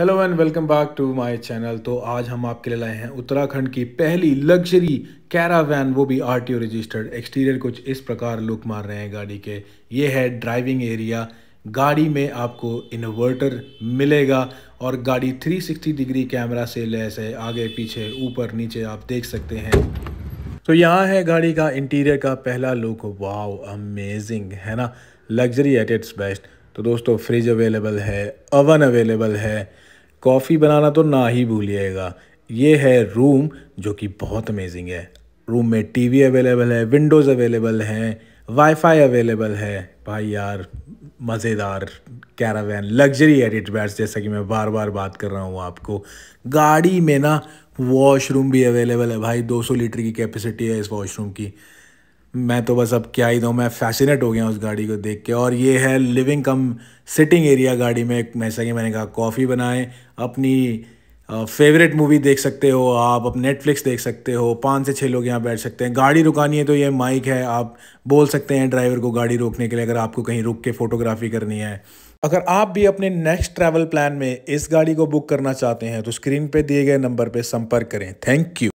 hello and welcome back to my channel तो आज हम आपके लिए लाए हैं उत्तराखंड की पहली लग्जरी कैरावैन वो भी आर टी रजिस्टर्ड एक्सटीरियर कुछ इस प्रकार लुक मार रहे हैं गाड़ी के ये है ड्राइविंग एरिया गाड़ी में आपको इन्वर्टर मिलेगा और गाड़ी 360 डिग्री कैमरा से लैस है आगे पीछे ऊपर नीचे आप देख सकते हैं तो यहाँ है गाड़ी का इंटीरियर का पहला लुक वाव अमेजिंग है ना लग्जरी एट इट्स बेस्ट तो दोस्तों फ्रिज अवेलेबल है ओवन अवेलेबल है कॉफ़ी बनाना तो ना ही भूलिएगा ये है रूम जो कि बहुत अमेजिंग है रूम में टीवी अवेलेबल है विंडोज़ अवेलेबल हैं वाईफाई अवेलेबल है भाई यार मज़ेदार कैरावैन लग्जरी एडिट बैट्स जैसा कि मैं बार बार बात कर रहा हूँ आपको गाड़ी में ना वॉशरूम भी अवेलेबल है भाई 200 लीटर की कैपेसिटी है इस वॉशरूम की मैं तो बस अब क्या ही दूँ मैं फैसिनेट हो गया उस गाड़ी को देख के और ये है लिविंग कम सिटिंग एरिया गाड़ी में जैसा कि मैंने कहा कॉफ़ी बनाएं अपनी फेवरेट मूवी देख सकते हो आप अब नेटफ्लिक्स देख सकते हो पाँच से छः लोग यहाँ बैठ सकते हैं गाड़ी रुकानी है तो ये माइक है आप बोल सकते हैं ड्राइवर को गाड़ी रोकने के लिए अगर आपको कहीं रुक के फ़ोटोग्राफी करनी है अगर आप भी अपने नेक्स्ट ट्रैवल प्लान में इस गाड़ी को बुक करना चाहते हैं तो स्क्रीन पे दिए गए नंबर पर संपर्क करें थैंक यू